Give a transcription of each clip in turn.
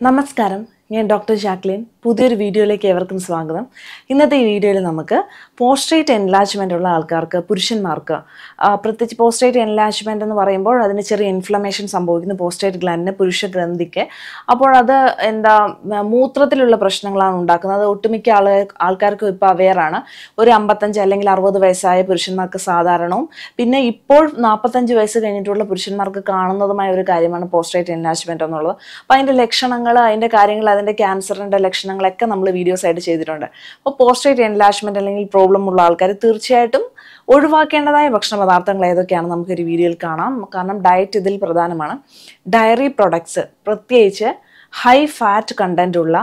Namaskaram. ഞാൻ doctor Jacqueline പുതിയൊരു വീഡിയോയിലേക്ക് ഏവർക്കും സ്വാഗതം ഇന്നത്തെ ഈ വീഡിയോയിൽ നമുക്ക് പോസ്റ്റേറ്റ് എൻലാജ്മെൻ്റ് ഉള്ള ആൾക്കാർക്ക് പുരുഷന്മാർക്ക് പ്രത്യേകിച്ച് പോസ്റ്റേറ്റ് എൻലാജ്മെൻ്റ് എന്ന് പറയുമ്പോൾ അതിന് ചെറിയ ഇൻഫ്ലമേഷൻ സംഭവിക്കുന്ന പോസ്റ്റേറ്റ് ഗ്ലാൻഡിന് പുരുഷ ഗ്രന്ഥിക്ക് അപ്പോൾ അത് എന്താ മൂത്രത്തിലുള്ള പ്രശ്നങ്ങളാണ് ഉണ്ടാക്കുന്നത് ഒട്ടുമിക്ക ആൾ ആൾക്കാർക്കും ഇപ്പോൾ അവെയറാണ് ഒരു അമ്പത്തഞ്ച് അല്ലെങ്കിൽ അറുപത് വയസ്സായ പുരുഷന്മാർക്ക് സാധാരണവും പിന്നെ ഇപ്പോൾ നാൽപ്പത്തഞ്ച് വയസ്സ് കഴിഞ്ഞിട്ടുള്ള പുരുഷന്മാർക്ക് കാണുന്നതുമായ ഒരു കാര്യമാണ് പോസ്റ്റേറ്റ് എൻലാജ്മെൻ്റ് എന്നുള്ളത് അപ്പോൾ അതിൻ്റെ ലക്ഷണങ്ങൾ അതിൻ്റെ കാര്യങ്ങൾ അതിൻ്റെ ക്യാൻസറിൻ്റെ ലക്ഷണങ്ങളൊക്കെ നമ്മൾ വീഡിയോസ് ആയിട്ട് ചെയ്തിട്ടുണ്ട് അപ്പോൾ പോസ്റ്റേറ്റ് എൻലാഷ്മെൻറ്റ് അല്ലെങ്കിൽ പ്രോബ്ലം ഉള്ള ആൾക്കാർ തീർച്ചയായിട്ടും ഒഴിവാക്കേണ്ടതായ ഭക്ഷണ പദാർത്ഥങ്ങൾ ഏതൊക്കെയാണ് നമുക്കൊരു വീഡിയോയിൽ കാണാം കാരണം ഡയറ്റ് ഇതിൽ പ്രധാനമാണ് ഡയറി പ്രൊഡക്ട്സ് പ്രത്യേകിച്ച് ഹൈ ഫാറ്റ് കണ്ടൻ്റ് ഉള്ള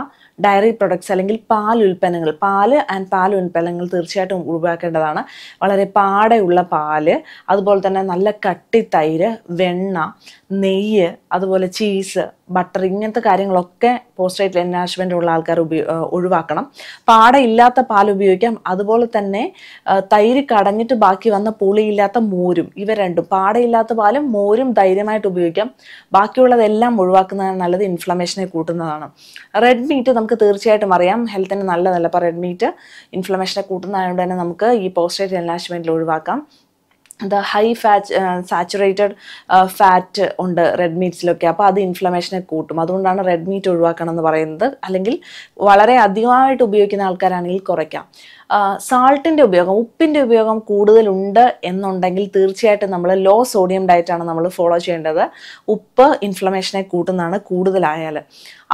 ഡയറി പ്രൊഡക്ട്സ് അല്ലെങ്കിൽ പാൽ ഉൽപ്പന്നങ്ങൾ പാല് ആൻഡ് പാൽ ഉൽപ്പന്നങ്ങൾ തീർച്ചയായിട്ടും ഒഴിവാക്കേണ്ടതാണ് വളരെ പാടെയുള്ള പാല് അതുപോലെ തന്നെ നല്ല കട്ടി തൈര് വെണ്ണ നെയ്യ് അതുപോലെ ചീസ് ബട്ടർ ഇങ്ങനത്തെ കാര്യങ്ങളൊക്കെ പോസ്റ്റേറ്റ് എൻഹാൻസ്മെൻ്റ് ഉള്ള ആൾക്കാർ ഉപയോഗ ഒഴിവാക്കണം ഇല്ലാത്ത പാൽ ഉപയോഗിക്കാം അതുപോലെ തന്നെ തൈര് കടഞ്ഞിട്ട് ബാക്കി വന്ന പുളിയില്ലാത്ത മോരും ഇവ രണ്ടും പാടയില്ലാത്ത പാലും മോരും ധൈര്യമായിട്ട് ഉപയോഗിക്കാം ബാക്കിയുള്ളതെല്ലാം ഒഴിവാക്കുന്നതാണ് നല്ലത് ഇൻഫ്ലമേഷനെ കൂട്ടുന്നതാണ് റെഡ് മീറ്റ് നമുക്ക് തീർച്ചയായിട്ടും അറിയാം ഹെൽത്തിന് നല്ലതല്ല അപ്പോൾ റെഡ് മീറ്റ് ഇൻഫ്ലമേഷനെ കൂട്ടുന്നതായതുകൊണ്ട് തന്നെ നമുക്ക് ഈ പോസ്റ്റേറ്റ് എൻഹാൻസ്മെൻറ്റിൽ ഒഴിവാക്കാം എന്താ ഹൈ ഫാറ്റ് സാച്ചുറേറ്റഡ് ഫാറ്റ് ഉണ്ട് റെഡ് മീറ്റ്സിലൊക്കെ അപ്പോൾ അത് ഇൻഫ്ലമേഷനെ കൂട്ടും അതുകൊണ്ടാണ് റെഡ് മീറ്റ് ഒഴിവാക്കണം എന്ന് പറയുന്നത് അല്ലെങ്കിൽ വളരെ അധികമായിട്ട് ഉപയോഗിക്കുന്ന ആൾക്കാരാണെങ്കിൽ കുറയ്ക്കാം സാൾട്ടിൻ്റെ ഉപയോഗം ഉപ്പിൻ്റെ ഉപയോഗം കൂടുതലുണ്ട് എന്നുണ്ടെങ്കിൽ തീർച്ചയായിട്ടും നമ്മൾ ലോ സോഡിയം ഡയറ്റാണ് നമ്മൾ ഫോളോ ചെയ്യേണ്ടത് ഉപ്പ് ഇൻഫ്ലമേഷനെ കൂട്ടുന്നതാണ് കൂടുതലായാൽ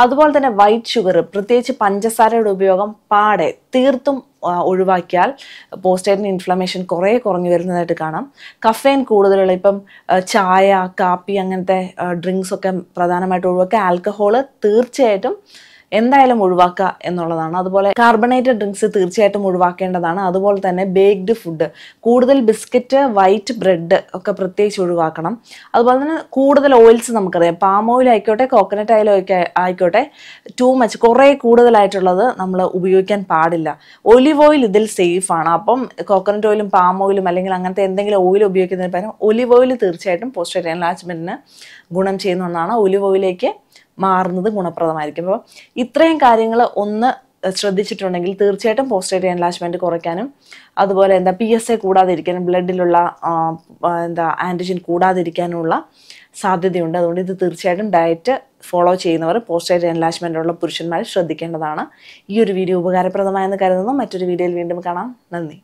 അതുപോലെ തന്നെ വൈറ്റ് ഷുഗർ പ്രത്യേകിച്ച് പഞ്ചസാരയുടെ ഉപയോഗം പാടെ തീർത്തും ഒഴിവാക്കിയാൽ പോസ്റ്റേറ്റിൻ ഇൻഫ്ലമേഷൻ കുറേ കുറഞ്ഞു വരുന്നതായിട്ട് കാണാം കഫേൻ കൂടുതലുള്ള ഇപ്പം ചായ കാപ്പി അങ്ങനത്തെ ഡ്രിങ്ക്സ് ഒക്കെ പ്രധാനമായിട്ട് ഒഴിവാക്കുക ആൽക്കഹോള് തീർച്ചയായിട്ടും എന്തായാലും ഒഴിവാക്കുക എന്നുള്ളതാണ് അതുപോലെ കാർബണേറ്റഡ് ഡ്രിങ്ക്സ് തീർച്ചയായിട്ടും ഒഴിവാക്കേണ്ടതാണ് അതുപോലെ തന്നെ ബേക്ക്ഡ് ഫുഡ് കൂടുതൽ ബിസ്ക്കറ്റ് വൈറ്റ് ബ്രെഡ് ഒക്കെ പ്രത്യേകിച്ച് ഒഴിവാക്കണം അതുപോലെ തന്നെ കൂടുതൽ ഓയിൽസ് നമുക്കറിയാം പാം ഓയിൽ ആയിക്കോട്ടെ കോക്കനട്ട് ഓയിൽ ആയിക്കോട്ടെ ടൂ മച്ച് കുറേ കൂടുതലായിട്ടുള്ളത് നമ്മൾ ഉപയോഗിക്കാൻ പാടില്ല ഒലിവ് ഓയിൽ ഇതിൽ സേഫാണ് അപ്പം കോക്കനട്ട് ഓയിലും പാം ഓയിലും അല്ലെങ്കിൽ അങ്ങനത്തെ എന്തെങ്കിലും ഓയിൽ ഉപയോഗിക്കുന്നതിന് പകരം ഒലിവ് ഓയിൽ തീർച്ചയായിട്ടും പോസ്റ്റർ എൻലാജ്മെൻറ്റിന് ഗുണം ചെയ്യുന്ന ഒന്നാണ് ഒലിവ് ഓയിലേക്ക് മാറുന്നത് ഗുണപ്രദമായിരിക്കും അപ്പോൾ ഇത്രയും കാര്യങ്ങൾ ഒന്ന് ശ്രദ്ധിച്ചിട്ടുണ്ടെങ്കിൽ തീർച്ചയായിട്ടും പോസ്റ്റേറ്റ് എൻലാജ്മെൻറ്റ് കുറയ്ക്കാനും അതുപോലെ എന്താ പി എസ് എ കൂടാതിരിക്കാനും ബ്ലഡിലുള്ള എന്താ ആൻറ്റിജൻ കൂടാതിരിക്കാനുമുള്ള സാധ്യതയുണ്ട് അതുകൊണ്ട് ഇത് തീർച്ചയായിട്ടും ഡയറ്റ് ഫോളോ ചെയ്യുന്നവർ പോസ്റ്റേറ്റ് എൻലാജ്മെൻ്റ് ഉള്ള പുരുഷന്മാർ ശ്രദ്ധിക്കേണ്ടതാണ് ഈ ഒരു വീഡിയോ ഉപകാരപ്രദമായെന്ന് കരുതുന്നു മറ്റൊരു വീഡിയോയിൽ വീണ്ടും കാണാം നന്ദി